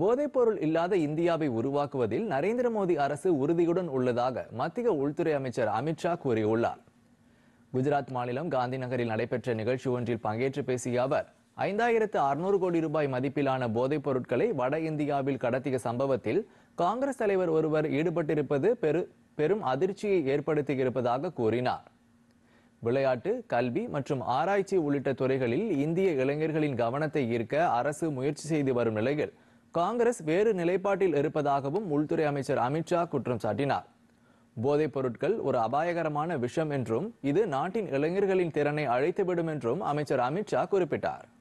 போதைப்பொருள் இல்லாத இந்தியாவை உருவாக்குவதில் நரேந்திர மோடி அரசு உறுதியுடன் உள்ளதாக மத்திய உள்துறை அமைச்சர் அமித்ஷா கூறியுள்ளார் குஜராத் மாநிலம் காந்தி நகரில் நடைபெற்ற நிகழ்ச்சி ஒன்றில் பங்கேற்று பேசிய அவர் ஐந்தாயிரத்து அறுநூறு கோடி ரூபாய் மதிப்பிலான போதைப் பொருட்களை வட இந்தியாவில் கடத்திய சம்பவத்தில் காங்கிரஸ் தலைவர் ஒருவர் ஈடுபட்டிருப்பது பெரு பெரும் அதிர்ச்சியை ஏற்படுத்தியிருப்பதாக கூறினார் விளையாட்டு கல்வி மற்றும் ஆராய்ச்சி உள்ளிட்ட துறைகளில் இந்திய இளைஞர்களின் கவனத்தை ஈர்க்க அரசு முயற்சி செய்து வரும் நிலையில் காங்கிரஸ் வேறு நிலைப்பாட்டில் இருப்பதாகவும் உள்துறை அமைச்சர் அமித்ஷா குற்றம் சாட்டினார் போதைப் பொருட்கள் ஒரு அபாயகரமான விஷம் என்றும் இது நாட்டின் இளைஞர்களின் திறனை அழைத்துவிடும் என்றும் அமைச்சர் அமித்ஷா குறிப்பிட்டார்